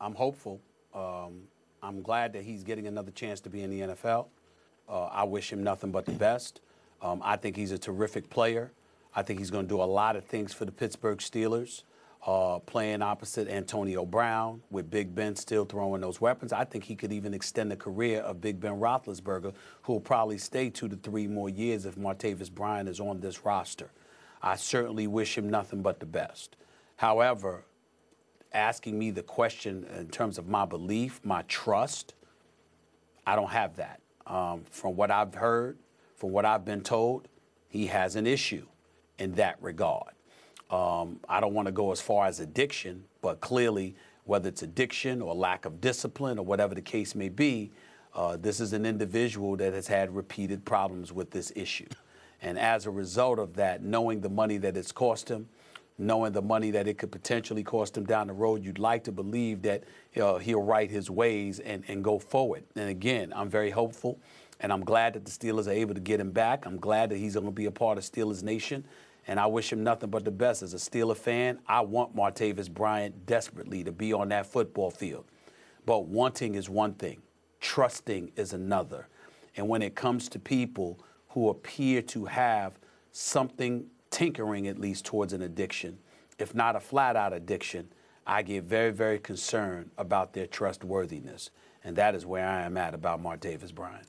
I'm hopeful. Um, I'm glad that he's getting another chance to be in the NFL. Uh, I wish him nothing but the best. Um, I think he's a terrific player. I think he's going to do a lot of things for the Pittsburgh Steelers, uh, playing opposite Antonio Brown with Big Ben still throwing those weapons. I think he could even extend the career of Big Ben Roethlisberger, who will probably stay two to three more years if Martavis Bryant is on this roster. I certainly wish him nothing but the best. However, asking me the question in terms of my belief, my trust. I don't have that. Um, from what I've heard, from what I've been told, he has an issue in that regard. Um, I don't want to go as far as addiction, but clearly, whether it's addiction or lack of discipline or whatever the case may be, uh, this is an individual that has had repeated problems with this issue. And as a result of that, knowing the money that it's cost him, knowing the money that it could potentially cost him down the road, you'd like to believe that uh, he'll right his ways and, and go forward. And again, I'm very hopeful, and I'm glad that the Steelers are able to get him back. I'm glad that he's going to be a part of Steelers Nation, and I wish him nothing but the best. As a Steeler fan, I want Martavis Bryant desperately to be on that football field. But wanting is one thing, trusting is another. And when it comes to people who appear to have something tinkering at least towards an addiction, if not a flat out addiction, I get very, very concerned about their trustworthiness. And that is where I am at about Mark Davis Bryant.